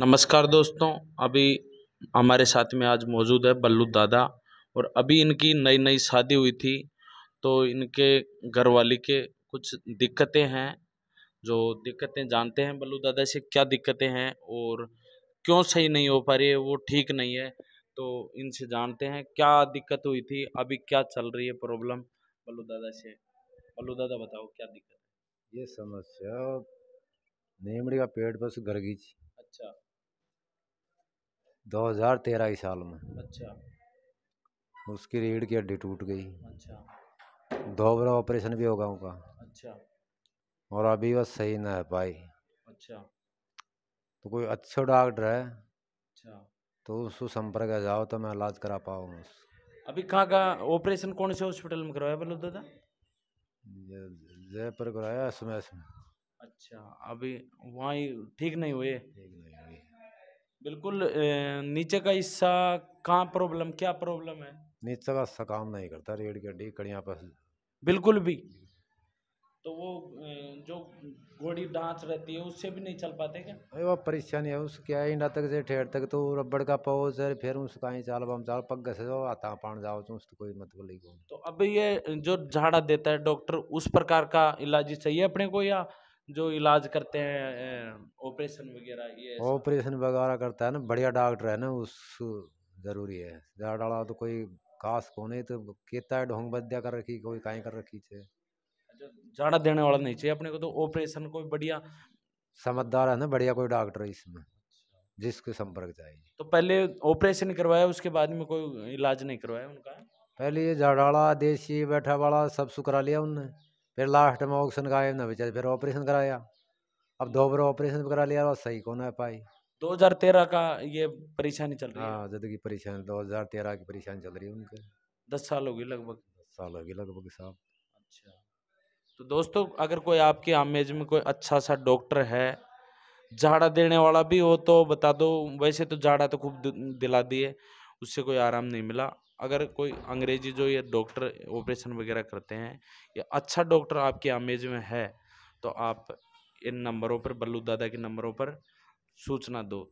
नमस्कार दोस्तों अभी हमारे साथ में आज मौजूद है बल्लू दादा और अभी इनकी नई नई शादी हुई थी तो इनके घर वाले के कुछ दिक्कतें हैं जो दिक्कतें जानते हैं बल्लू दादा से क्या दिक्कतें हैं और क्यों सही नहीं हो पा रही है वो ठीक नहीं है तो इनसे जानते हैं क्या दिक्कत हुई थी अभी क्या चल रही है प्रॉब्लम बल्लू दादा से बल्लू दादा बताओ क्या दिक्कत है ये समस्या नेमड़ी का पेड़ बस थी अच्छा 2013 ही साल में अच्छा उसकी रीढ़ की हड्डी टूट गई अच्छा दो बार ऑपरेशन भी होगा उनका अच्छा और अभी बस सही ना है भाई अच्छा तो कोई अच्छा डॉक्टर है अच्छा तो उसको संपर्क जाओ तो मैं इलाज करा पाऊँ अभी कहाँ का ऑपरेशन कौन से हॉस्पिटल में करवाया बोलो दादा जयपुर कराया एस में अच्छा अभी वहाँ ठीक नहीं हुए ठीक नहीं हुए बिल्कुल नीचे का हिस्सा कहाँ प्रॉब्लम क्या प्रॉब्लम है नीचे का हिस्सा काम नहीं करता रेड गड्डी कड़िया पर बिल्कुल भी तो वो जो घोड़ी डांस रहती है उससे भी नहीं चल पाते क्या अरे वो परेशानी है उस क्या इंडा तक से ठेर तक तो रबड़ का पोज है फिर उसका ही चाल बम चाल पग से तो आता पान जाओ तो उसको कोई मतलब नहीं तो अब ये जो झाड़ा देता है डॉक्टर उस प्रकार का इलाज चाहिए अपने को या जो इलाज करते हैं ऑपरेशन वगैरह ये ऑपरेशन वगैरह करता है ना बढ़िया डॉक्टर है ना उस जरूरी है ज़्यादा तो कोई खास कोने तो कहता है ढोंग बद्या कर रखी कोई काई कर रखी छे झाड़ा अच्छा, देने वाला नहीं चाहिए अपने को तो ऑपरेशन कोई बढ़िया समझदार है ना बढ़िया कोई डॉक्टर है इसमें जिसके संपर्क चाहिए तो पहले ऑपरेशन करवाया उसके बाद में कोई इलाज नहीं करवाया उनका पहले ये झाड़ाला देसी बैठा वाला सब सुकरा लिया उनने फिर लास्ट में ऑक्सीजन का आया बेचारे फिर ऑपरेशन कराया अब दो बार ऑपरेशन करा लिया और सही कौन है पाई 2013 का ये परेशानी चल रही है हाँ जिंदगी परेशानी 2013 की परेशानी चल रही है उनके दस साल होगी लगभग दस साल होगी लगभग साहब अच्छा तो दोस्तों अगर कोई आपके आमेज में कोई अच्छा सा डॉक्टर है झाड़ा देने वाला भी हो तो बता दो वैसे तो झाड़ा तो खूब दिला दिए उससे कोई आराम नहीं मिला अगर कोई अंग्रेजी जो ये डॉक्टर ऑपरेशन वगैरह करते हैं या अच्छा डॉक्टर आपके आमेज में है तो आप इन नंबरों पर बल्लू दादा के नंबरों पर सूचना दो